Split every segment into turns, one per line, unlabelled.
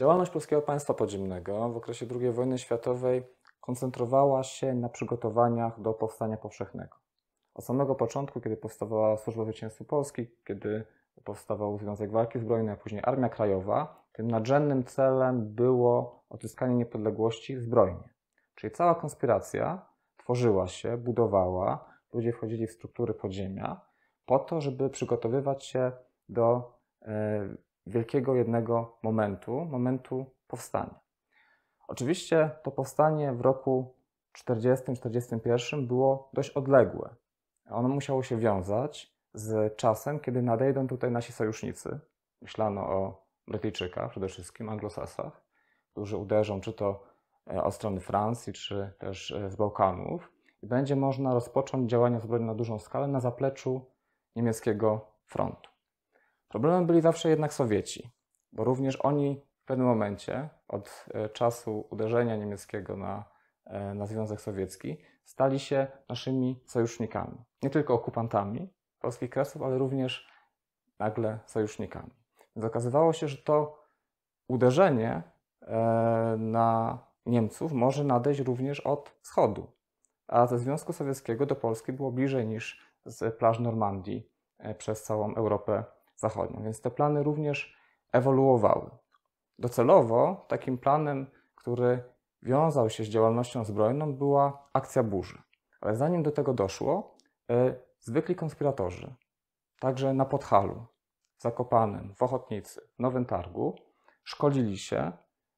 Działalność Polskiego Państwa Podziemnego w okresie II wojny światowej koncentrowała się na przygotowaniach do powstania powszechnego. Od samego początku, kiedy powstawała Służba Wycięstwa Polski, kiedy powstawał Związek Walki Zbrojnej, a później Armia Krajowa, tym nadrzędnym celem było odzyskanie niepodległości zbrojnie. Czyli cała konspiracja tworzyła się, budowała, ludzie wchodzili w struktury podziemia po to, żeby przygotowywać się do e, wielkiego jednego momentu, momentu powstania. Oczywiście to powstanie w roku 40-41 było dość odległe. Ono musiało się wiązać z czasem, kiedy nadejdą tutaj nasi sojusznicy. Myślano o Brytyjczykach, przede wszystkim Anglosasach, którzy uderzą czy to e, od strony Francji, czy też e, z Bałkanów. I będzie można rozpocząć działania zbrojne na dużą skalę na zapleczu niemieckiego frontu. Problemem byli zawsze jednak Sowieci, bo również oni w pewnym momencie od e, czasu uderzenia niemieckiego na, e, na Związek Sowiecki stali się naszymi sojusznikami. Nie tylko okupantami polskich kresów, ale również nagle sojusznikami. Więc okazywało się, że to uderzenie e, na Niemców może nadejść również od wschodu. A ze Związku Sowieckiego do Polski było bliżej niż z plaż Normandii przez całą Europę zachodnią, więc te plany również ewoluowały. Docelowo takim planem, który wiązał się z działalnością zbrojną, była akcja burzy. Ale zanim do tego doszło, e, zwykli konspiratorzy, także na Podhalu, w Zakopanem, w Ochotnicy, w Nowym Targu, szkolili się,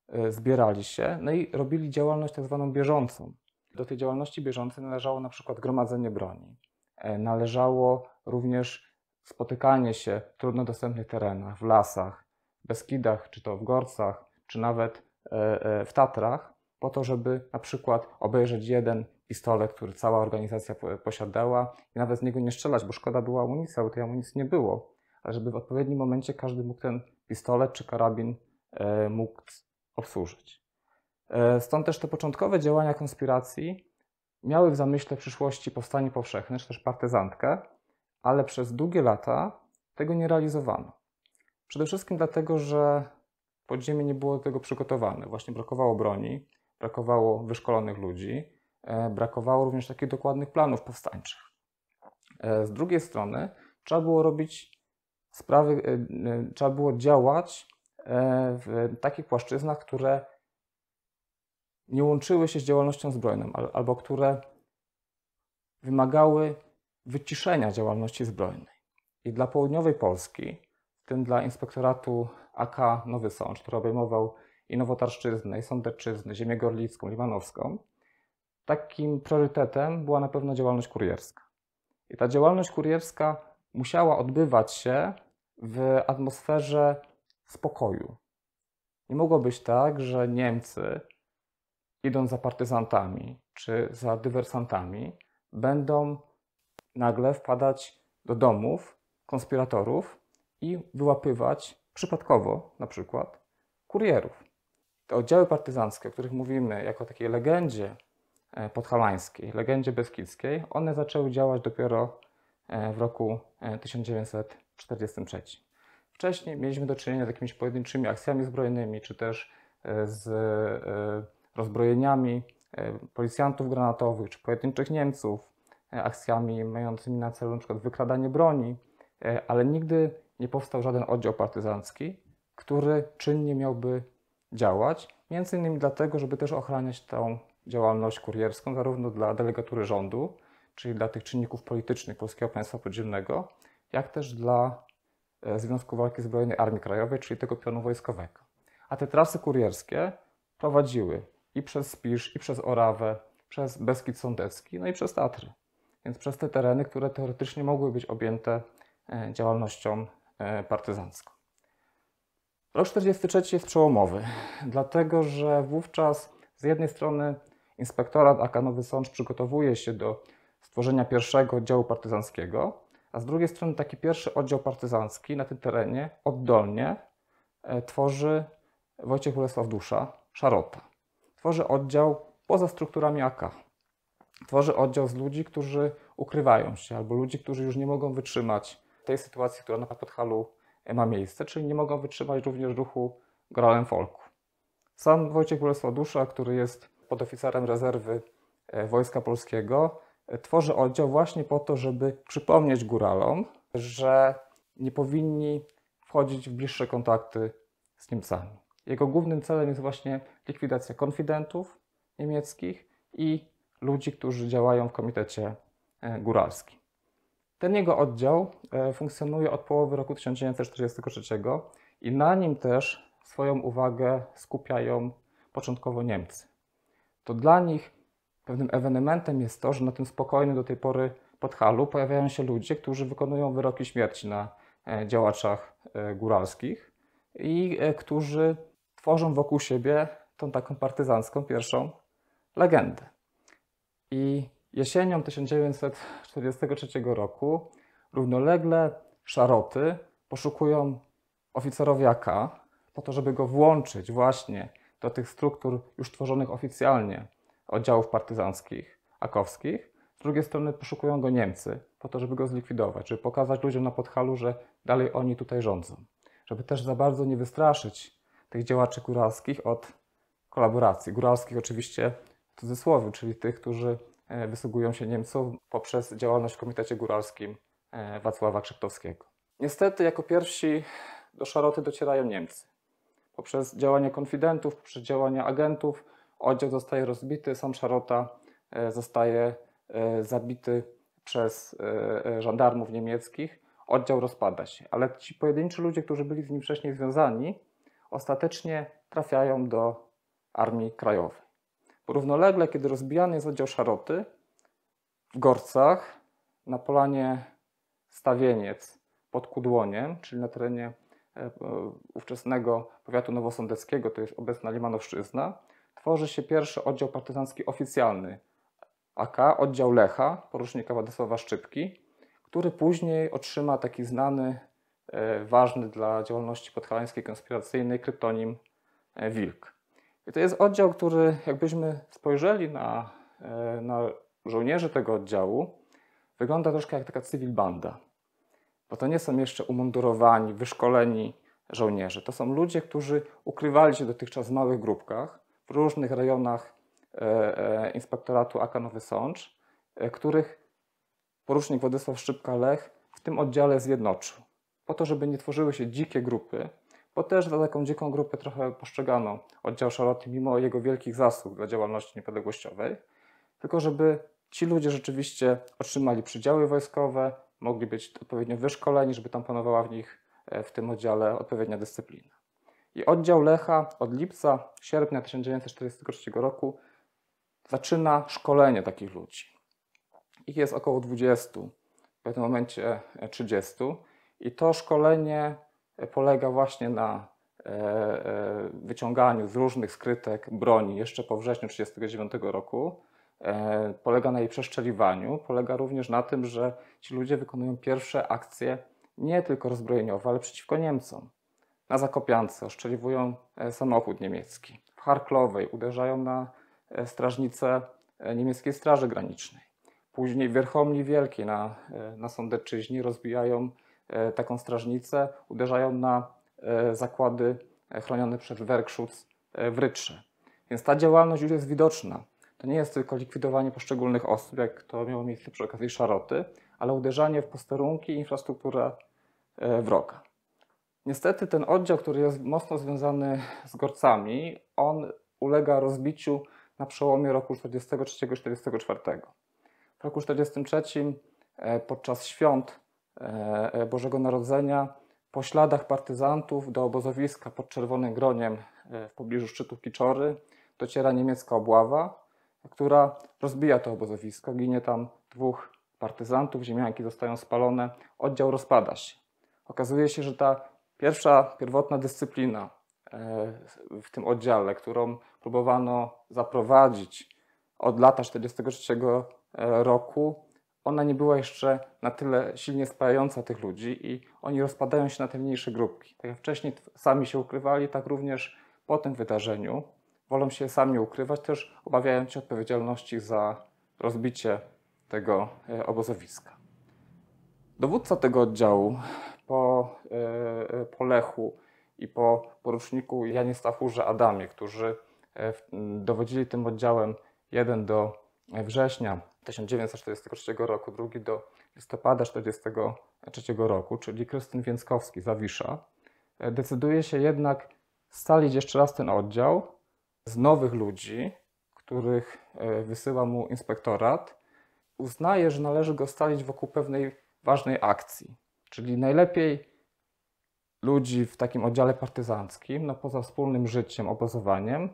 e, zbierali się, no i robili działalność tak zwaną bieżącą. Do tej działalności bieżącej należało na przykład gromadzenie broni, e, należało również spotykanie się w trudno dostępnych terenach, w lasach, w Beskidach, czy to w Gorcach, czy nawet e, e, w Tatrach, po to, żeby na przykład obejrzeć jeden pistolet, który cała organizacja posiadała i nawet z niego nie strzelać, bo szkoda była amunicja, bo tej amunicji nie było, ale żeby w odpowiednim momencie każdy mógł ten pistolet czy karabin e, mógł obsłużyć. Stąd też te początkowe działania konspiracji miały w zamyśle w przyszłości powstanie powszechne, czy też partyzantkę, ale przez długie lata tego nie realizowano. Przede wszystkim dlatego, że podziemie nie było do tego przygotowane. Właśnie brakowało broni, brakowało wyszkolonych ludzi, e, brakowało również takich dokładnych planów powstańczych. E, z drugiej strony trzeba było robić sprawy, e, trzeba było działać w takich płaszczyznach, które nie łączyły się z działalnością zbrojną albo które wymagały wyciszenia działalności zbrojnej. I dla południowej Polski, w tym dla inspektoratu AK Nowy Sącz, który obejmował i Nowotarszczyznę, i Sądecczyznę, Ziemię Gorlicką, Limanowską, takim priorytetem była na pewno działalność kurierska. I ta działalność kurierska musiała odbywać się w atmosferze spokoju. Nie mogło być tak, że Niemcy, idąc za partyzantami czy za dywersantami, będą nagle wpadać do domów konspiratorów i wyłapywać przypadkowo na przykład kurierów. Te oddziały partyzanckie, o których mówimy jako takiej legendzie e, podhalańskiej, legendzie beskidzkiej, one zaczęły działać dopiero e, w roku 1943. E, Wcześniej mieliśmy do czynienia z jakimiś pojedynczymi akcjami zbrojnymi, czy też z rozbrojeniami policjantów granatowych, czy pojedynczych Niemców, E, akcjami mającymi na celu np. wykradanie broni, e, ale nigdy nie powstał żaden oddział partyzancki, który czynnie miałby działać, między innymi dlatego, żeby też ochraniać tą działalność kurierską zarówno dla delegatury rządu, czyli dla tych czynników politycznych Polskiego Państwa Podziemnego, jak też dla e, Związku Walki Zbrojnej Armii Krajowej, czyli tego pionu wojskowego. A te trasy kurierskie prowadziły i przez Spisz, i przez Orawę, przez Beskid Sądecki, no i przez Tatry. Więc przez te tereny, które teoretycznie mogły być objęte e, działalnością e, partyzancką. Rok 43 jest przełomowy, dlatego że wówczas z jednej strony inspektorat AK Nowy Sącz przygotowuje się do stworzenia pierwszego oddziału partyzanckiego, a z drugiej strony taki pierwszy oddział partyzancki na tym terenie oddolnie e, tworzy Wojciech Bolesław Dusza, Szarota. Tworzy oddział poza strukturami AK tworzy oddział z ludzi, którzy ukrywają się, albo ludzi, którzy już nie mogą wytrzymać tej sytuacji, która na Podhalu e, ma miejsce, czyli nie mogą wytrzymać również ruchu Grałem Folku. Sam Wojciech Bolesław Dusza, który jest podoficerem rezerwy e, Wojska Polskiego, e, tworzy oddział właśnie po to, żeby przypomnieć góralom, że nie powinni wchodzić w bliższe kontakty z Niemcami. Jego głównym celem jest właśnie likwidacja konfidentów niemieckich i ludzi, którzy działają w Komitecie e, Góralskim. Ten jego oddział e, funkcjonuje od połowy roku 1943 i na nim też swoją uwagę skupiają początkowo Niemcy. To dla nich pewnym ewenementem jest to, że na tym spokojnym do tej pory Podhalu pojawiają się ludzie, którzy wykonują wyroki śmierci na e, działaczach góralskich i którzy tworzą wokół siebie tą taką partyzancką pierwszą legendę. I jesienią 1943 roku równolegle szaroty poszukują oficerowi AK po to, żeby go włączyć właśnie do tych struktur już tworzonych oficjalnie oddziałów partyzanckich, akowskich. Z drugiej strony poszukują go Niemcy, po to, żeby go zlikwidować, żeby pokazać ludziom na Podhalu, że dalej oni tutaj rządzą. Żeby też za bardzo nie wystraszyć tych działaczy góralskich od kolaboracji. Góralskich oczywiście w cudzysłowie, czyli tych, którzy e, wysługują się Niemców poprzez działalność w Komitecie Góralskim e, Wacława Krzyptowskiego. Niestety jako pierwsi do Szaroty docierają Niemcy. Poprzez działania konfidentów, poprzez działania agentów oddział zostaje rozbity, sam Szarota e, zostaje zabity przez żandarmów niemieckich. Oddział rozpada się, ale ci pojedynczy ludzie, którzy byli z nim wcześniej związani, ostatecznie trafiają do Armii Krajowej. Równolegle, kiedy rozbijany jest oddział szaroty, w Gorcach na polanie Stawieniec pod Kudłoniem, czyli na terenie e, e, ówczesnego powiatu nowosądeckiego, to jest obecna Limanowszczyzna, tworzy się pierwszy oddział partyzancki oficjalny, AK, oddział Lecha, porusznika Władysława Szczypki, który później otrzyma taki znany, e, ważny dla działalności podhalańskiej konspiracyjnej kryptonim Wilk. I to jest oddział, który jakbyśmy spojrzeli na, e, na żołnierzy tego oddziału, wygląda troszkę jak taka cywilbanda. Bo to nie są jeszcze umundurowani, wyszkoleni żołnierze. To są ludzie, którzy ukrywali się dotychczas w małych grupkach w różnych rejonach e, e, inspektoratu AK Nowy Sącz, których porucznik Władysław Szczypka-Lech w tym oddziale zjednoczył. Po to, żeby nie tworzyły się dzikie grupy, bo też za taką dziką grupę trochę postrzegano oddział Szaroty, mimo jego wielkich zasług dla działalności niepodległościowej, tylko żeby ci ludzie rzeczywiście otrzymali przydziały wojskowe, mogli być odpowiednio wyszkoleni, żeby tam panowała w nich e, w tym oddziale odpowiednia dyscyplina. I oddział Lecha od lipca, sierpnia 1943 roku zaczyna szkolenie takich ludzi. Ich jest około 20, w pewnym momencie 30. E, I to szkolenie E, polega właśnie na e, e, wyciąganiu z różnych skrytek broni jeszcze po wrześniu 1939 roku. Polega na jej przeszczeliwaniu, polega również na tym, że ci ludzie wykonują pierwsze akcje nie tylko rozbrojeniowe, ale przeciwko Niemcom. Na Zakopiance oszczeliwują samochód niemiecki. W Harklowej uderzają na strażnicę niemieckiej Straży Granicznej. Później w Wierchomli Wielkiej na, na Sądeczyźnie rozbijają E, taką strażnicę, uderzają na e, zakłady e, chronione przez Werkszutz w Rytrze. Więc ta działalność już jest widoczna. To nie jest tylko likwidowanie poszczególnych osób, jak to miało miejsce przy okazji szaroty, ale uderzanie w posterunki i infrastrukturę wroga. Niestety ten oddział, który jest mocno związany z gorcami, on ulega rozbiciu na przełomie roku 43-44. W roku 43 podczas świąt E, e, Bożego Narodzenia po śladach partyzantów do obozowiska pod Czerwonym Groniem e, w pobliżu szczytu Kiczory dociera niemiecka obława, która rozbija to obozowisko. Ginie tam dwóch partyzantów, ziemianki zostają spalone, oddział rozpada się. Okazuje się, że ta pierwsza, pierwotna dyscyplina w tym oddziale, którą próbowano zaprowadzić od lata 1943 roku, ona nie była jeszcze na tyle silnie spajająca tych ludzi i oni rozpadają się na te mniejsze grupki. Tak jak wcześniej sami się ukrywali, tak również po tym wydarzeniu wolą się sami ukrywać, też obawiając się odpowiedzialności za rozbicie tego e, obozowiska. Dowódca tego oddziału po, e, e, po Lechu i po poruczniku Janie Stachurze Adamie, którzy dowodzili tym oddziałem jeden do września 1943 roku, drugi do listopada 1943 roku, czyli Krystyn Więckowski, Zawisza, e, decyduje się jednak scalić jeszcze raz ten oddział z nowych ludzi, których e, wysyła mu inspektorat. Uznaje, że należy go scalić wokół pewnej ważnej akcji, czyli najlepiej ludzi w takim oddziale partyzanckim, no poza wspólnym życiem, obozowaniem,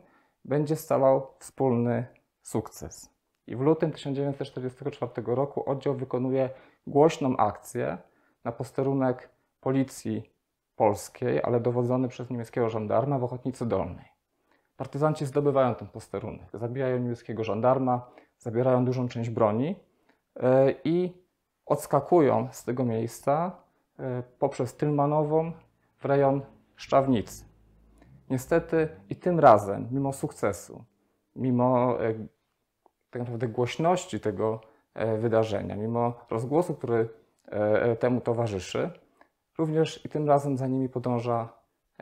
będzie scalał wspólny sukces. I w lutym 1944 roku oddział wykonuje głośną akcję na posterunek policji polskiej, ale dowodzony przez niemieckiego żandarma w Ochotnicy Dolnej. Partyzanci zdobywają ten posterunek, zabijają niemieckiego żandarma, zabierają dużą część broni e, i odskakują z tego miejsca e, poprzez Tylmanową w rejon Szczawnicy. Niestety i tym razem, mimo sukcesu, mimo e, tak naprawdę głośności tego e, wydarzenia, mimo rozgłosu, który e, e, temu towarzyszy, również i tym razem za nimi podąża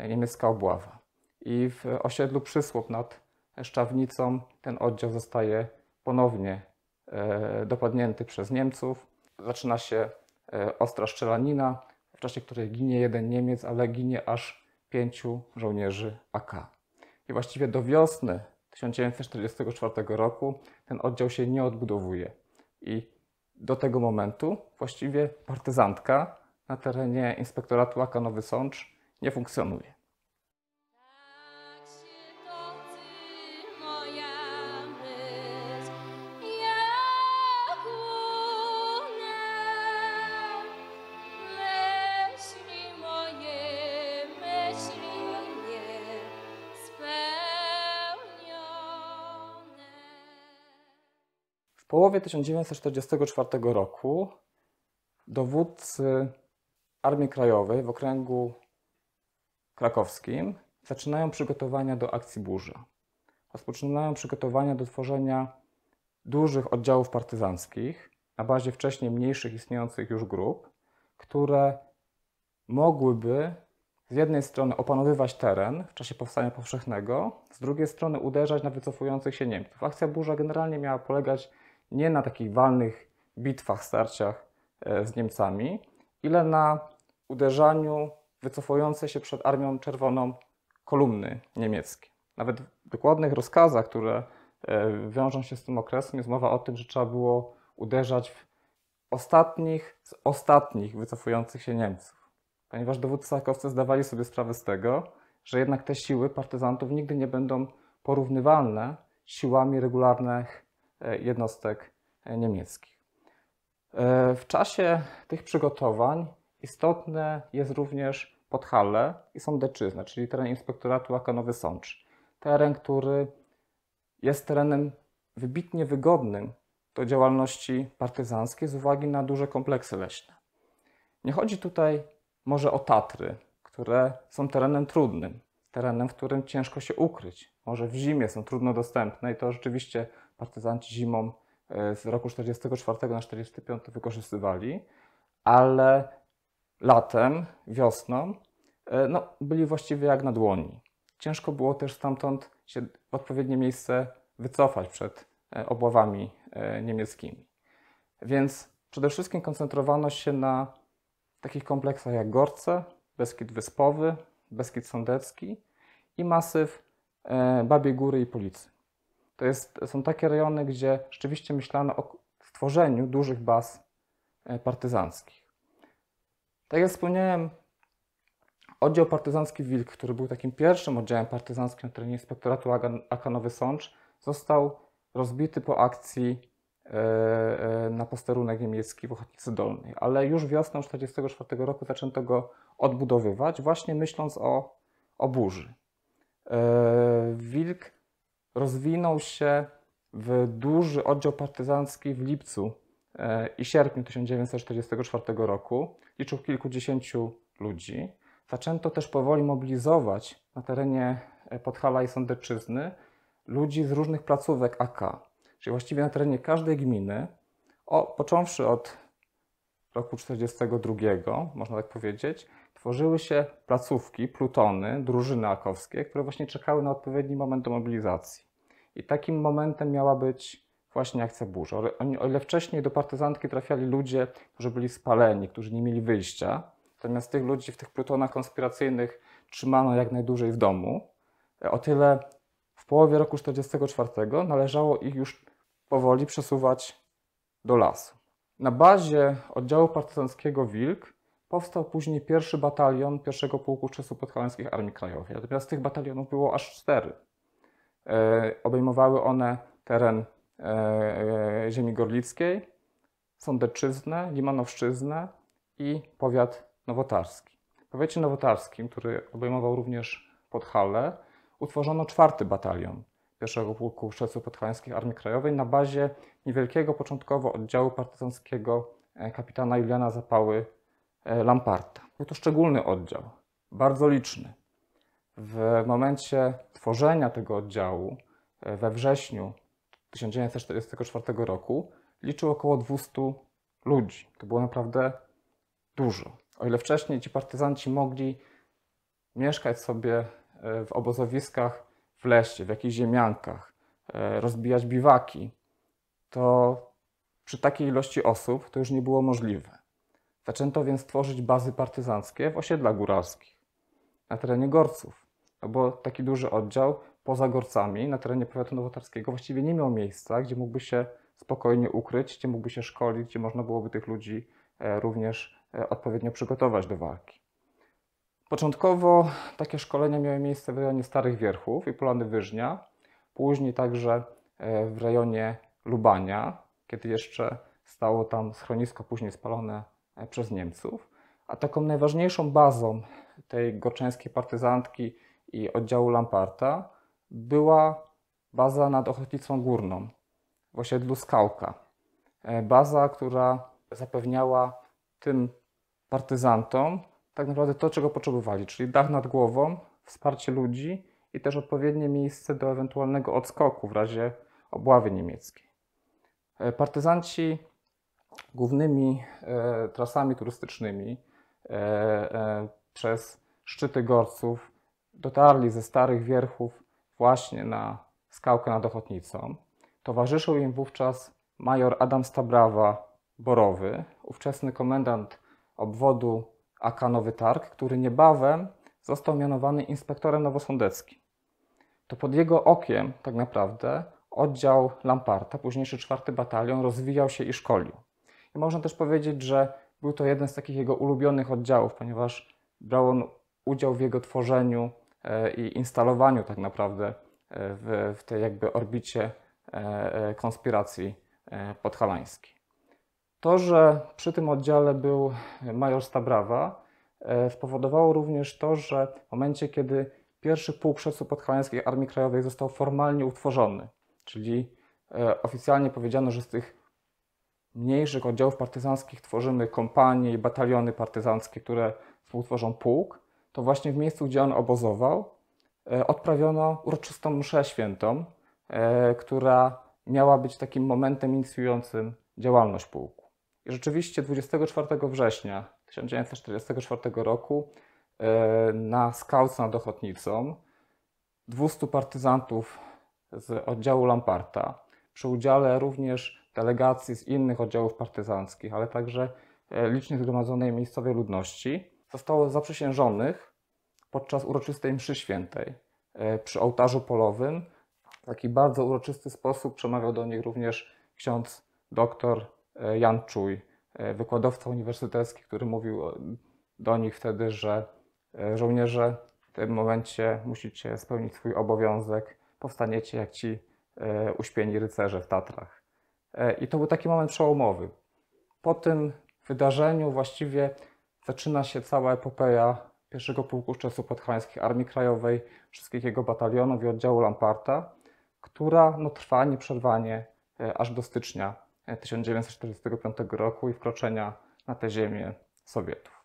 niemiecka obława. I w osiedlu Przysłop nad Szczawnicą ten oddział zostaje ponownie dopadnięty przez Niemców. Zaczyna się ostra strzelanina, w czasie której ginie jeden Niemiec, ale ginie aż pięciu żołnierzy AK. I właściwie do wiosny 1944 roku ten oddział się nie odbudowuje. I do tego momentu właściwie partyzantka na terenie inspektoratu Akanowy Sącz nie funkcjonuje. połowie 1944 roku dowódcy Armii Krajowej w okręgu krakowskim zaczynają przygotowania do akcji burzy. Rozpoczynają przygotowania do tworzenia dużych oddziałów partyzanckich na bazie wcześniej mniejszych istniejących już grup, które mogłyby z jednej strony opanowywać teren w czasie powstania powszechnego, z drugiej strony uderzać na wycofujących się Niemców. Akcja burza generalnie miała polegać nie na takich walnych bitwach, starciach e, z Niemcami, ile na uderzaniu wycofujące się przed Armią Czerwoną kolumny niemieckie. Nawet w dokładnych rozkazach, które e, wiążą się z tym okresem, jest mowa o tym, że trzeba było uderzać w ostatnich z ostatnich wycofujących się Niemców. Ponieważ dowódcy Sarkowcy zdawali sobie sprawę z tego, że jednak te siły partyzantów nigdy nie będą porównywalne siłami regularnych E, jednostek e, niemieckich. E, w czasie tych przygotowań istotne jest również Podhale i Sądeczyzna, czyli teren Inspektoratu Akanowy Sącz. Teren, który jest terenem wybitnie wygodnym do działalności partyzanckiej z uwagi na duże kompleksy leśne. Nie chodzi tutaj może o Tatry, które są terenem trudnym, terenem, w którym ciężko się ukryć. Może w zimie są trudno dostępne i to rzeczywiście partyzanci zimą e, z roku 44 na 45 wykorzystywali, ale latem, wiosną, e, no, byli właściwie jak na dłoni. Ciężko było też stamtąd się w odpowiednie miejsce wycofać przed e, obławami niemieckimi. Więc przede wszystkim koncentrowano się na takich kompleksach jak Gorce, Beskid Wyspowy, Beskid Sądecki i masyw Babie Góry i Policy. To jest, są takie rejony, gdzie rzeczywiście myślano o stworzeniu dużych baz e, partyzanckich. Tak jak wspomniałem, oddział partyzancki Wilk, który był takim pierwszym oddziałem partyzanckim na terenie Inspektoratu Akanowy Sącz, został rozbity po akcji e, e, na posterunek niemiecki w Ochotnicy Dolnej, ale już wiosną 1944 roku zaczęto go odbudowywać, właśnie myśląc o, o burzy. Wilk rozwinął się w duży oddział partyzancki w lipcu e, i sierpniu 1944 roku. Liczył kilkudziesięciu ludzi. Zaczęto też powoli mobilizować na terenie e, Podhala i Sądeczyzny ludzi z różnych placówek AK. Czyli właściwie na terenie każdej gminy, o, począwszy od roku 1942, można tak powiedzieć, tworzyły się placówki, plutony, drużyny akowskie, które właśnie czekały na odpowiedni moment do mobilizacji. I takim momentem miała być właśnie akcja burza. O ile wcześniej do partyzantki trafiali ludzie, którzy byli spaleni, którzy nie mieli wyjścia, natomiast tych ludzi w tych plutonach konspiracyjnych trzymano jak najdłużej w domu, e, o tyle w połowie roku 1944 należało ich już powoli przesuwać do lasu. Na bazie oddziału partyzanckiego Wilk powstał później pierwszy batalion pierwszego pułku Czesu Podhalańskich Armii Krajowej. Natomiast tych batalionów było aż cztery. E, obejmowały one teren e, e, ziemi gorlickiej, Sądeczyznę, Limanowszczyznę i powiat nowotarski. W powiecie nowotarskim, który obejmował również Podhale, utworzono czwarty batalion pierwszego pułku Szczeców Podhalańskich Armii Krajowej na bazie niewielkiego początkowo oddziału partyzanckiego kapitana Juliana Zapały Lamparta. Był to szczególny oddział, bardzo liczny, w momencie tworzenia tego oddziału e, we wrześniu 1944 roku liczył około 200 ludzi. To było naprawdę dużo. O ile wcześniej ci partyzanci mogli mieszkać sobie e, w obozowiskach w lesie, w jakichś ziemiankach, e, rozbijać biwaki, to przy takiej ilości osób to już nie było możliwe. Zaczęto więc tworzyć bazy partyzanckie w osiedlach góralskich na terenie Gorców bo taki duży oddział poza Gorcami na terenie powiatu nowotarskiego właściwie nie miał miejsca, gdzie mógłby się spokojnie ukryć, gdzie mógłby się szkolić, gdzie można byłoby tych ludzi e, również e, odpowiednio przygotować do walki. Początkowo takie szkolenia miały miejsce w rejonie Starych Wierchów i Polany Wyżnia, później także e, w rejonie Lubania, kiedy jeszcze stało tam schronisko później spalone przez Niemców. A taką najważniejszą bazą tej gorczeńskiej partyzantki i oddziału Lamparta była baza nad Ochotnicą Górną w osiedlu Skałka. E, baza, która zapewniała tym partyzantom tak naprawdę to, czego potrzebowali, czyli dach nad głową, wsparcie ludzi i też odpowiednie miejsce do ewentualnego odskoku w razie obławy niemieckiej. E, partyzanci głównymi e, trasami turystycznymi e, e, przez szczyty gorców, dotarli ze Starych Wierchów właśnie na skałkę nad Ochotnicą. Towarzyszył im wówczas major Adam Stabrawa Borowy, ówczesny komendant obwodu AK Nowy Targ, który niebawem został mianowany inspektorem nowosądeckim. To pod jego okiem tak naprawdę oddział Lamparta, późniejszy czwarty batalion, rozwijał się i szkolił. I można też powiedzieć, że był to jeden z takich jego ulubionych oddziałów, ponieważ brał on udział w jego tworzeniu E, i instalowaniu tak naprawdę e, w, w tej jakby orbicie e, konspiracji podhalańskiej. To, że przy tym oddziale był major Stabrawa, spowodowało również to, że w momencie, kiedy pierwszy pułk przesu podhalańskiej Armii Krajowej został formalnie utworzony, czyli oficjalnie powiedziano, że z tych mniejszych oddziałów partyzanckich tworzymy kompanie i bataliony partyzanckie, które współtworzą pułk, to właśnie w miejscu, gdzie on obozował, e, odprawiono uroczystą mszę świętą, e, która miała być takim momentem inicjującym działalność pułku. I rzeczywiście 24 września 1944 roku e, na skałce nad Ochotnicą 200 partyzantów z oddziału Lamparta, przy udziale również delegacji z innych oddziałów partyzanckich, ale także licznie zgromadzonej miejscowej ludności, zostało zaprzysiężonych podczas uroczystej mszy świętej e, przy ołtarzu polowym. W taki bardzo uroczysty sposób przemawiał do nich również ksiądz dr e, Jan Czuj, e, wykładowca uniwersytecki, który mówił do nich wtedy, że żołnierze w tym momencie musicie spełnić swój obowiązek, powstaniecie jak ci uśpieni rycerze w Tatrach. I to był taki moment przełomowy. Po tym wydarzeniu właściwie zaczyna się cała epopeja pierwszego pułku czasu podhalańskich Armii Krajowej, wszystkich jego batalionów i oddziału Lamparta, która no, trwa nieprzerwanie e, aż do stycznia 1945 e, roku i wkroczenia na te ziemię Sowietów.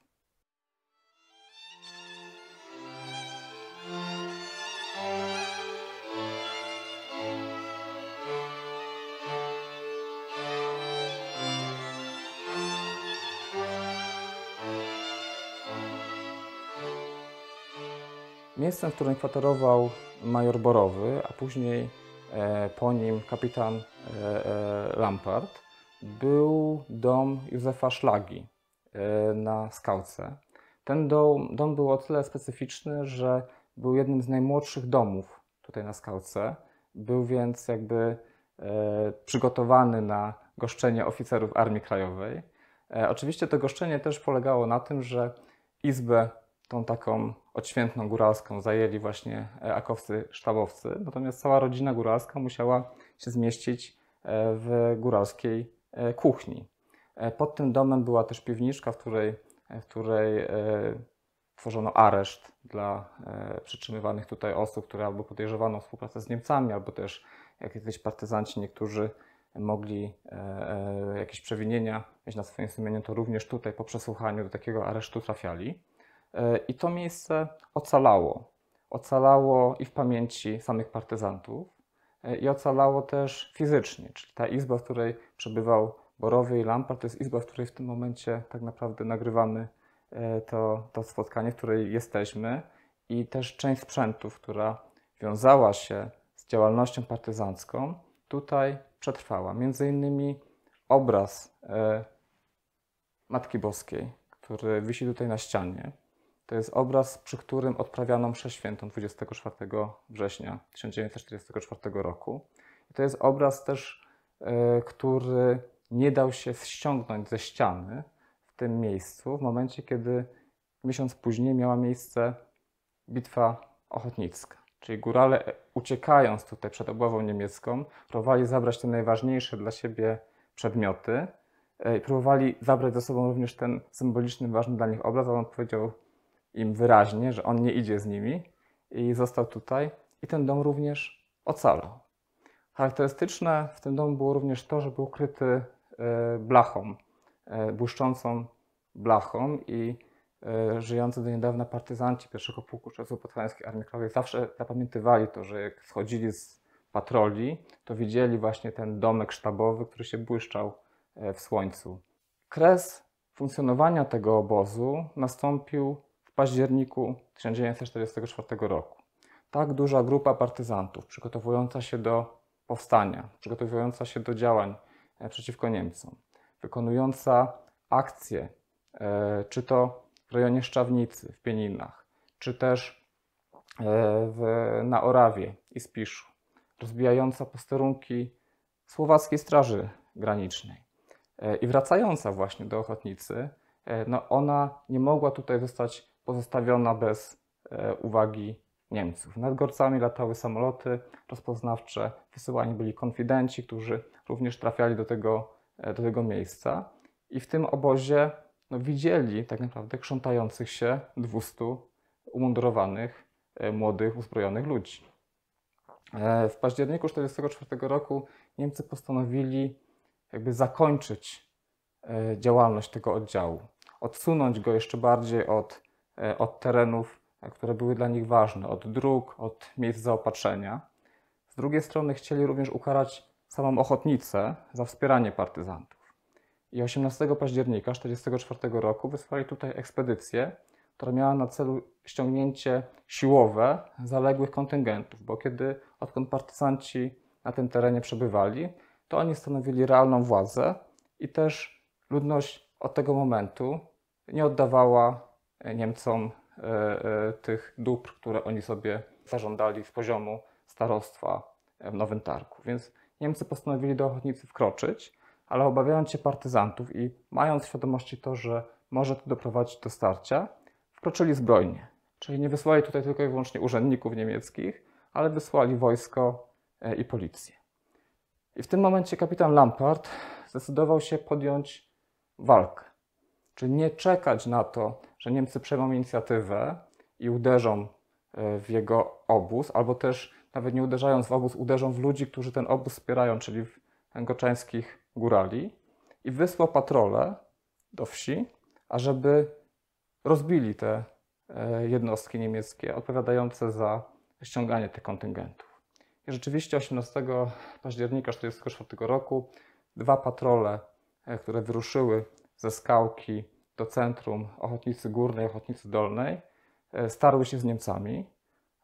Miejscem, w którym kwaterował major Borowy, a później e, po nim kapitan e, e, Lampard, był dom Józefa Szlagi na Skałce. Ten dom, dom był o tyle specyficzny, że był jednym z najmłodszych domów tutaj na Skałce. Był więc jakby przygotowany na goszczenie oficerów Armii Krajowej. Oczywiście to goszczenie też polegało na tym, że izbę, tą taką odświętną góralską zajęli właśnie e, akowcy sztabowcy, natomiast cała rodzina góralska musiała się zmieścić e, w góralskiej e, kuchni. Pod tym domem była też piwniczka, w której, w której tworzono areszt dla przetrzymywanych tutaj osób, które albo podejrzewano współpracę z Niemcami, albo też jakieś partyzanci niektórzy mogli jakieś przewinienia mieć na swoim sumieniu, to również tutaj po przesłuchaniu do takiego aresztu trafiali. E, I to miejsce ocalało. Ocalało i w pamięci samych partyzantów, e, i ocalało też fizycznie, czyli ta izba, w której przebywał Borowie i Lampard, to jest izba, w której w tym momencie tak naprawdę nagrywamy e, to, to spotkanie, w której jesteśmy i też część sprzętów, która wiązała się z działalnością partyzancką, tutaj przetrwała. Między innymi obraz Matki Boskiej, który wisi tutaj na ścianie. To jest obraz, przy którym odprawiano mszę świętą 24 września 1944 roku. I to jest obraz też, e, który nie dał się ściągnąć ze ściany w tym miejscu, w momencie, kiedy miesiąc później miała miejsce bitwa ochotnicka. Czyli górale, e, uciekając tutaj przed obławą niemiecką, próbowali zabrać te najważniejsze dla siebie przedmioty e, i próbowali zabrać ze sobą również ten symboliczny, ważny dla nich obraz, a on powiedział im wyraźnie, że on nie idzie z nimi i został tutaj i ten dom również ocalał. Charakterystyczne w tym domu było również to, że był ukryty e, blachą, e, błyszczącą blachą i e, żyjący do niedawna partyzanci pierwszego pułku czasu Podhalańskiej Armii Krajowej zawsze zapamiętywali to, że jak schodzili z patroli, to widzieli właśnie ten domek sztabowy, który się błyszczał w słońcu. Kres funkcjonowania tego obozu nastąpił w październiku 1944 roku. Tak duża grupa partyzantów przygotowująca się do powstania, przygotowująca się do działań e, przeciwko Niemcom, wykonująca akcje, e, czy to w rejonie Szczawnicy, w Pieninach, czy też e, w, na Orawie i Spiszu, rozbijająca posterunki Słowackiej Straży Granicznej i wracająca właśnie do Ochotnicy, no ona nie mogła tutaj zostać pozostawiona bez e, uwagi Niemców. Nad Gorcami latały samoloty rozpoznawcze, wysyłani byli konfidenci, którzy również trafiali do tego, e, do tego miejsca. I w tym obozie no, widzieli tak naprawdę krzątających się 200 umundurowanych, e, młodych, uzbrojonych ludzi. W październiku 1944 roku Niemcy postanowili jakby zakończyć działalność tego oddziału, odsunąć go jeszcze bardziej od E, od terenów, e, które były dla nich ważne, od dróg, od miejsc zaopatrzenia. Z drugiej strony chcieli również ukarać samą ochotnicę za wspieranie partyzantów. I 18 października 1944 roku wysłali tutaj ekspedycję, która miała na celu ściągnięcie siłowe zaległych kontyngentów, bo kiedy odkąd partyzanci na tym terenie przebywali, to oni stanowili realną władzę i też ludność od tego momentu nie oddawała Niemcom e, e, tych dóbr, które oni sobie zażądali z poziomu starostwa e, w Nowym Targu. Więc Niemcy postanowili do ochotnicy wkroczyć, ale obawiając się partyzantów i mając świadomości to, że może to doprowadzić do starcia, wkroczyli zbrojnie. Czyli nie wysłali tutaj tylko i wyłącznie urzędników niemieckich, ale wysłali wojsko i policję. I w tym momencie kapitan Lampard zdecydował się podjąć walkę. Czyli nie czekać na to, że Niemcy przejmą inicjatywę i uderzą e, w jego obóz, albo też nawet nie uderzając w obóz, uderzą w ludzi, którzy ten obóz wspierają, czyli w engoczańskich górali i wysłał patrole do wsi, ażeby rozbili te e, jednostki niemieckie odpowiadające za ściąganie tych kontyngentów. I rzeczywiście 18 października 1944 roku dwa patrole, e, które wyruszyły ze skałki do centrum Ochotnicy Górnej, Ochotnicy Dolnej, e, starły się z Niemcami.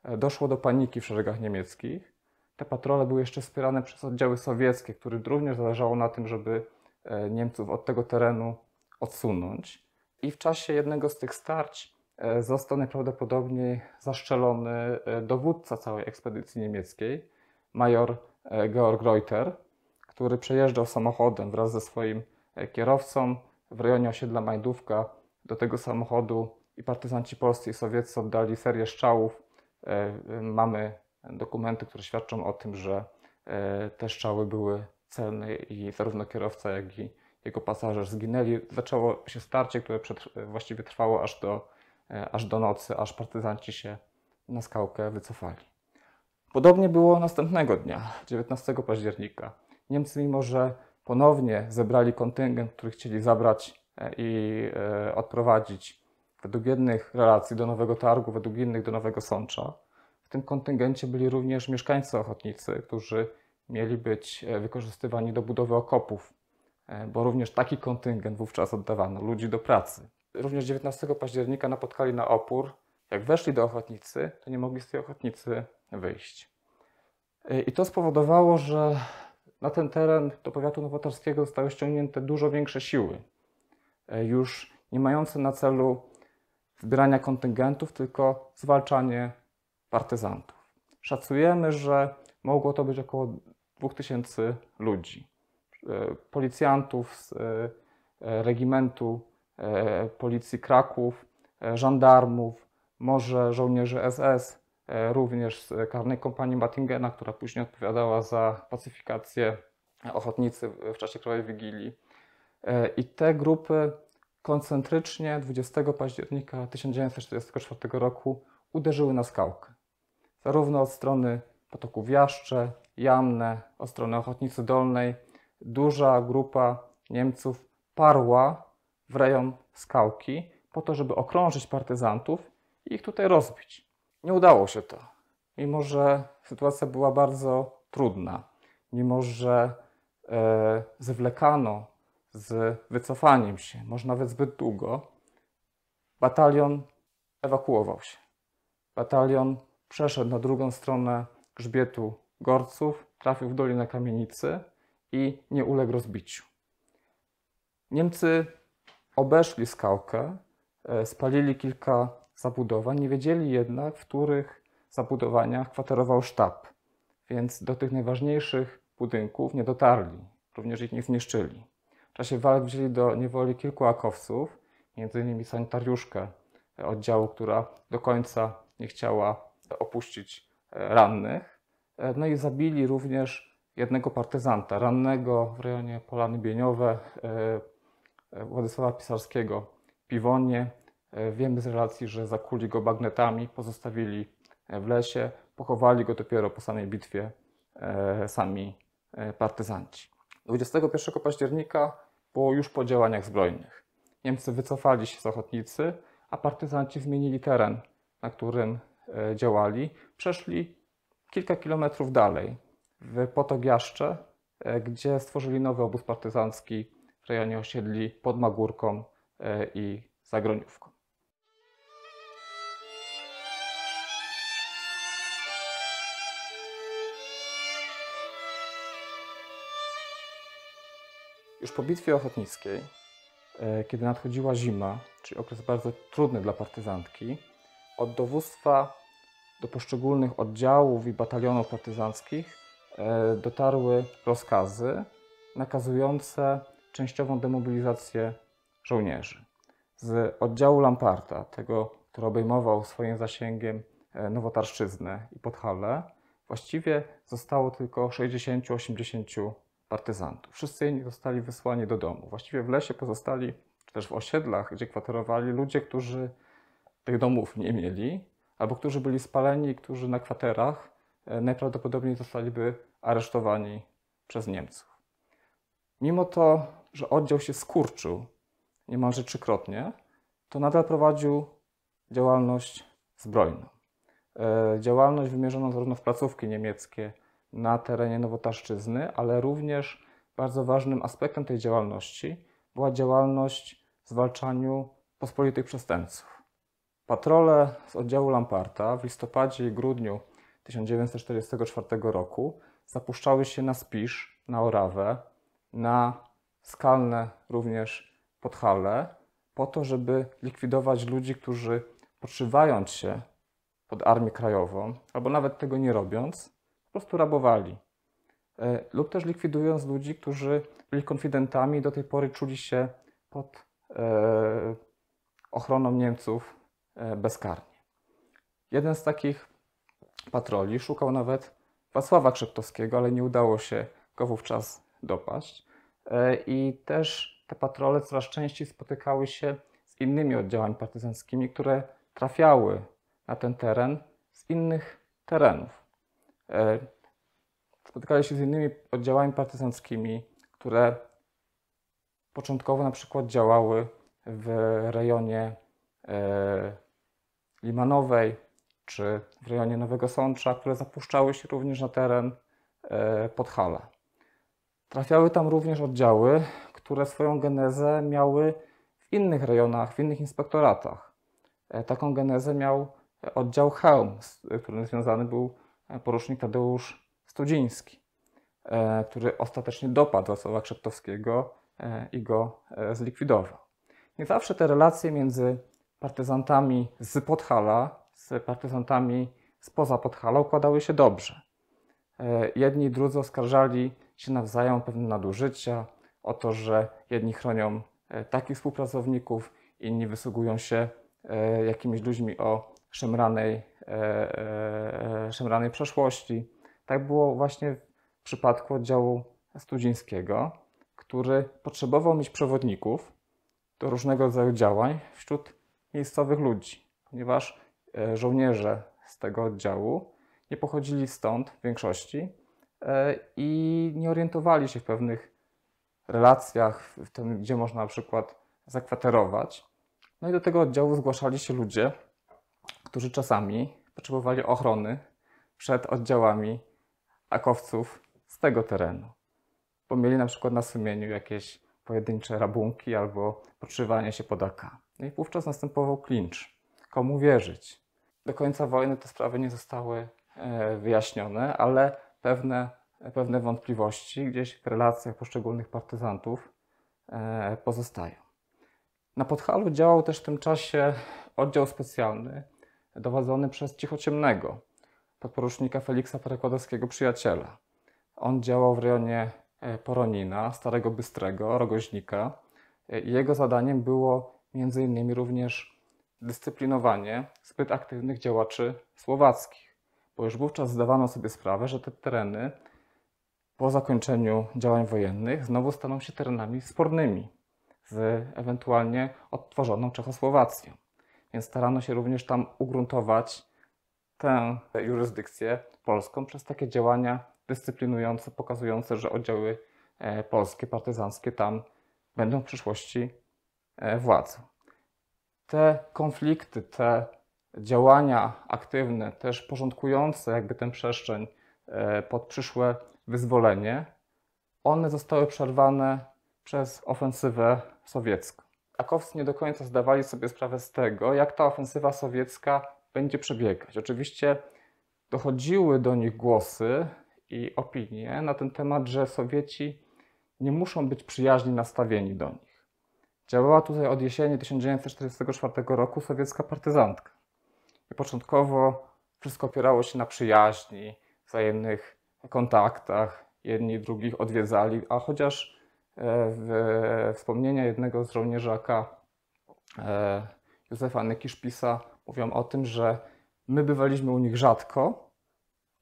E, doszło do paniki w szeregach niemieckich. Te patrole były jeszcze wspierane przez oddziały sowieckie, którym również zależało na tym, żeby e, Niemców od tego terenu odsunąć. I w czasie jednego z tych starć został najprawdopodobniej zaszczelony dowódca całej ekspedycji niemieckiej, major Georg Reuter, który przejeżdżał samochodem wraz ze swoim kierowcą w rejonie osiedla Majdówka do tego samochodu i partyzanci polscy i sowieccy oddali serię strzałów. E, mamy dokumenty, które świadczą o tym, że e, te strzały były celne i zarówno kierowca, jak i jego pasażer zginęli. Zaczęło się starcie, które właściwie trwało aż do, e, aż do nocy, aż partyzanci się na skałkę wycofali. Podobnie było następnego dnia, 19 października. Niemcy, mimo że ponownie zebrali kontyngent, który chcieli zabrać e, i e, odprowadzić według jednych relacji do Nowego Targu, według innych do Nowego Sącza. W tym kontyngencie byli również mieszkańcy ochotnicy, którzy mieli być e, wykorzystywani do budowy okopów, bo również taki kontyngent wówczas oddawano ludzi do pracy. Również 19 października napotkali na opór. Jak weszli do ochotnicy, to nie mogli z tej ochotnicy wyjść. I to spowodowało, że na ten teren do powiatu nowotarskiego zostały ściągnięte dużo większe siły, e, już nie mające na celu zbierania kontyngentów, tylko zwalczanie partyzantów. Szacujemy, że mogło to być około 2000 ludzi, e, policjantów z e, regimentu policji Kraków, żandarmów, może żołnierzy SS, E, również z karnej kompanii Battingena, która później odpowiadała za pacyfikację ochotnicy w czasie Krajowej Wigilii. E, I te grupy koncentrycznie 20 października 1944 roku uderzyły na skałkę. Zarówno od strony potoku Wiaszcze, Jamne, od strony Ochotnicy Dolnej, duża grupa Niemców parła w rejon skałki po to, żeby okrążyć partyzantów i ich tutaj rozbić. Nie udało się to. Mimo, że sytuacja była bardzo trudna, mimo, że e, zwlekano z wycofaniem się, może nawet zbyt długo, batalion ewakuował się. Batalion przeszedł na drugą stronę grzbietu Gorców, trafił w Dolinę Kamienicy i nie uległ rozbiciu. Niemcy obeszli skałkę, e, spalili kilka zabudowań. Nie wiedzieli jednak, w których zabudowaniach kwaterował sztab, więc do tych najważniejszych budynków nie dotarli, również ich nie zniszczyli. W czasie walk wzięli do niewoli kilku akowców, m.in. sanitariuszkę oddziału, która do końca nie chciała opuścić e, rannych. E, no i zabili również jednego partyzanta rannego w rejonie Polany Bieniowe, e, Władysława Pisarskiego, Piwonie. E, Wiemy z relacji, że zakuli go bagnetami, pozostawili e, w lesie, pochowali go dopiero po samej bitwie e, sami partyzanci. 21 października było już po działaniach zbrojnych. Niemcy wycofali się z ochotnicy, a partyzanci zmienili teren, na którym działali. Przeszli kilka kilometrów dalej, w Jaszcze, gdzie stworzyli nowy obóz partyzancki w rejonie osiedli pod Magórką i Zagroniówką. Już po bitwie ochotnickiej, e, kiedy nadchodziła zima, czyli okres bardzo trudny dla partyzantki, od dowództwa do poszczególnych oddziałów i batalionów partyzanckich e, dotarły rozkazy nakazujące częściową demobilizację żołnierzy. Z oddziału Lamparta, tego, który obejmował swoim zasięgiem e, Nowotarszczyznę i Podhale, właściwie zostało tylko 60-80 partyzantów. Wszyscy inni zostali wysłani do domu. Właściwie w lesie pozostali, czy też w osiedlach, gdzie kwaterowali ludzie, którzy tych domów nie mieli, albo którzy byli spaleni, którzy na kwaterach e, najprawdopodobniej zostaliby aresztowani przez Niemców. Mimo to, że oddział się skurczył niemalże trzykrotnie, to nadal prowadził działalność zbrojną. E, działalność wymierzoną zarówno w placówki niemieckie, na terenie Nowotaszczyzny, ale również bardzo ważnym aspektem tej działalności była działalność w zwalczaniu pospolitych przestępców. Patrole z oddziału Lamparta w listopadzie i grudniu 1944 roku zapuszczały się na Spisz, na Orawę, na skalne również Podhale, po to, żeby likwidować ludzi, którzy podszywając się pod Armię Krajową, albo nawet tego nie robiąc, po prostu rabowali. E, lub też likwidując ludzi, którzy byli konfidentami i do tej pory czuli się pod e, ochroną Niemców e, bezkarnie. Jeden z takich patroli szukał nawet Wacława Krzeptowskiego, ale nie udało się go wówczas dopaść. I też te patrole coraz częściej spotykały się z innymi oddziałami partyzanckimi, które trafiały na ten teren z innych terenów. E, Spotykali się z innymi oddziałami partyzanckimi, które początkowo na przykład działały w rejonie e, Limanowej czy w rejonie Nowego Sącza, które zapuszczały się również na teren e, Podhala. Trafiały tam również oddziały, które swoją genezę miały w innych rejonach, w innych inspektoratach. Taką genezę miał oddział Helm, który związany był porusznik Tadeusz Studziński, e, który ostatecznie dopadł Wacława Krzeptowskiego e, i go e, zlikwidował. Nie zawsze te relacje między partyzantami z Podhala, z partyzantami spoza Podhala układały się dobrze. Jedni i drudzy oskarżali się nawzajem o pewne nadużycia, o to, że jedni chronią takich współpracowników, inni wysługują się jakimiś ludźmi o szemranej E, e, e, szemranej przeszłości. Tak było właśnie w przypadku oddziału Studzińskiego, który potrzebował mieć przewodników do różnego rodzaju działań wśród miejscowych ludzi, ponieważ żołnierze z tego oddziału nie pochodzili stąd w większości i nie orientowali się w pewnych relacjach, w tym, gdzie można na przykład zakwaterować. No i do tego oddziału zgłaszali się ludzie, którzy czasami potrzebowali ochrony przed oddziałami akowców z tego terenu, bo mieli na przykład na sumieniu jakieś pojedyncze rabunki albo podszywanie się pod AK. No i wówczas następował klincz. Komu wierzyć? Do końca wojny te sprawy nie zostały e, wyjaśnione, ale pewne, pewne wątpliwości gdzieś w relacjach poszczególnych partyzantów e, pozostają. Na Podhalu działał też w tym czasie oddział specjalny dowodzony przez Cichociemnego, podporucznika Feliksa Perekładowskiego przyjaciela. On działał w rejonie e, Poronina, Starego Bystrego, Rogoźnika. E, jego zadaniem było m.in. również dyscyplinowanie zbyt aktywnych działaczy słowackich, bo już wówczas zdawano sobie sprawę, że te tereny po zakończeniu działań wojennych znowu staną się terenami spornymi z ewentualnie odtworzoną Czechosłowacją. Więc starano się również tam ugruntować tę jurysdykcję polską przez takie działania dyscyplinujące, pokazujące, że oddziały e, polskie, partyzanckie tam będą w przyszłości e, władzą. Te konflikty, te działania aktywne, też porządkujące jakby tę przestrzeń e, pod przyszłe wyzwolenie, one zostały przerwane przez ofensywę sowiecką. Akowscy nie do końca zdawali sobie sprawę z tego, jak ta ofensywa sowiecka będzie przebiegać. Oczywiście dochodziły do nich głosy i opinie na ten temat, że Sowieci nie muszą być przyjaźni nastawieni do nich. Działała tutaj od jesieni 1944 roku sowiecka partyzantka. I początkowo wszystko opierało się na przyjaźni, wzajemnych kontaktach, jedni drugich odwiedzali, a chociaż E, w e, wspomnienia jednego z żołnierzaka e, Józefa Nekiszpisa, mówią o tym, że my bywaliśmy u nich rzadko,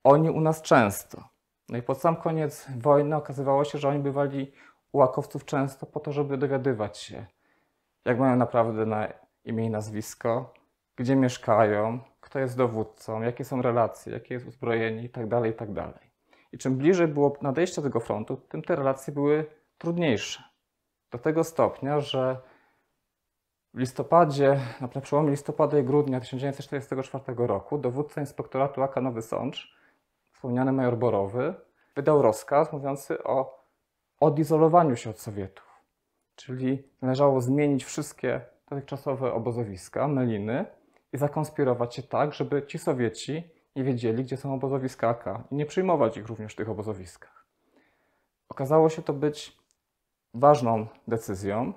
oni u nas często. No i pod sam koniec wojny okazywało się, że oni bywali u łakowców często po to, żeby dowiadywać się, jak mają naprawdę na imię i nazwisko, gdzie mieszkają, kto jest dowódcą, jakie są relacje, jakie jest uzbrojenie itd., tak itd. Tak I czym bliżej było nadejścia tego frontu, tym te relacje były trudniejsze. Do tego stopnia, że w listopadzie, na przełomie listopada i grudnia 1944 roku dowódca inspektoratu AK Nowy Sącz, wspomniany major Borowy, wydał rozkaz mówiący o odizolowaniu się od Sowietów. Czyli należało zmienić wszystkie dotychczasowe obozowiska, meliny i zakonspirować się tak, żeby ci Sowieci nie wiedzieli, gdzie są obozowiska AK i nie przyjmować ich również w tych obozowiskach. Okazało się to być ważną decyzją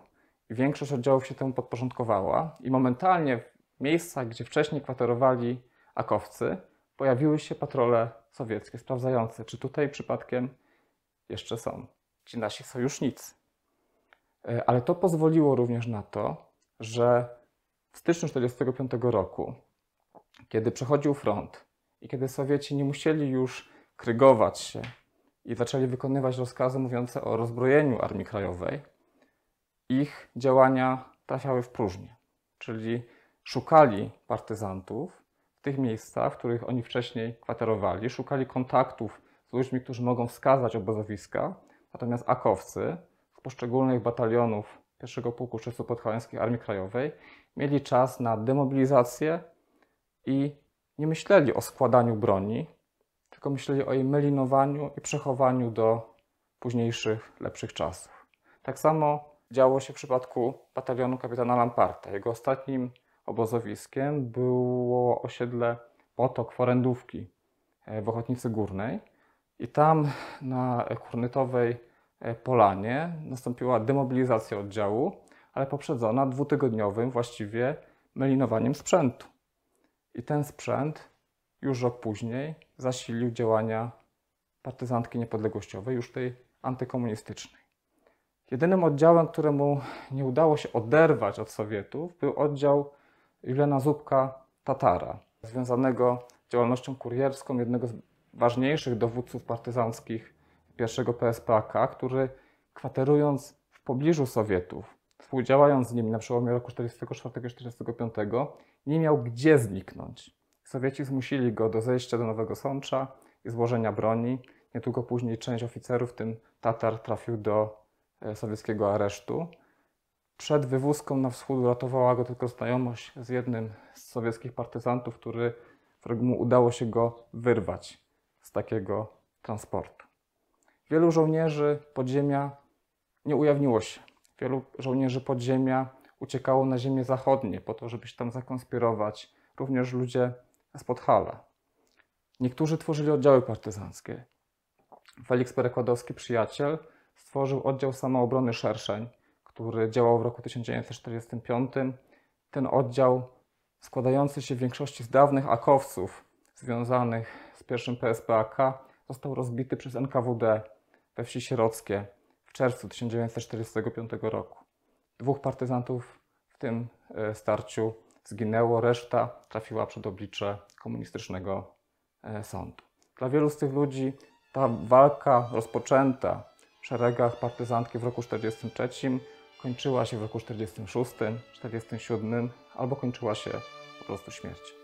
i większość oddziałów się temu podporządkowała i momentalnie w miejscach, gdzie wcześniej kwaterowali akowcy, pojawiły się patrole sowieckie sprawdzające, czy tutaj przypadkiem jeszcze są ci nasi sojusznicy. E, ale to pozwoliło również na to, że w styczniu 1945 roku, kiedy przechodził front i kiedy Sowieci nie musieli już krygować się i zaczęli wykonywać rozkazy mówiące o rozbrojeniu Armii Krajowej, ich działania trafiały w próżnię. Czyli szukali partyzantów w tych miejscach, w których oni wcześniej kwaterowali, szukali kontaktów z ludźmi, którzy mogą wskazać obozowiska, natomiast akowcy z poszczególnych batalionów pierwszego pułku Szczytu Podhalańskiej Armii Krajowej mieli czas na demobilizację i nie myśleli o składaniu broni, tylko myśleli o jej melinowaniu i przechowaniu do późniejszych, lepszych czasów. Tak samo działo się w przypadku batalionu kapitana Lamparta. Jego ostatnim obozowiskiem było osiedle Potok Forendówki e, w Ochotnicy Górnej i tam na kurnytowej e, polanie nastąpiła demobilizacja oddziału, ale poprzedzona dwutygodniowym właściwie melinowaniem sprzętu. I ten sprzęt już rok później zasilił działania partyzantki niepodległościowej, już tej antykomunistycznej. Jedynym oddziałem, któremu nie udało się oderwać od Sowietów, był oddział Julena Zubka Tatara, związanego z działalnością kurierską jednego z ważniejszych dowódców partyzanckich pierwszego PSPAK, który kwaterując w pobliżu Sowietów, współdziałając z nimi na przełomie roku 1944-1945, nie miał gdzie zniknąć. Sowieci zmusili go do zejścia do Nowego Sącza i złożenia broni. Niedługo później część oficerów, w tym Tatar, trafił do e, sowieckiego aresztu. Przed wywózką na wschód ratowała go tylko znajomość z jednym z sowieckich partyzantów, który, mu udało się go wyrwać z takiego transportu. Wielu żołnierzy podziemia nie ujawniło się. Wielu żołnierzy podziemia uciekało na ziemię zachodnie po to, żeby się tam zakonspirować. Również ludzie z Podhala. Niektórzy tworzyli oddziały partyzanckie. Felix Perekładowski, przyjaciel, stworzył oddział samoobrony Szerszeń, który działał w roku 1945. Ten oddział, składający się w większości z dawnych akowców związanych z pierwszym PSPAK, został rozbity przez NKWD we wsi Sierockie w czerwcu 1945 roku. Dwóch partyzantów w tym e, starciu zginęło, reszta trafiła przed oblicze komunistycznego e, sądu. Dla wielu z tych ludzi ta walka rozpoczęta w szeregach partyzantki w roku 1943 kończyła się w roku 1946, 1947 albo kończyła się po prostu śmiercią.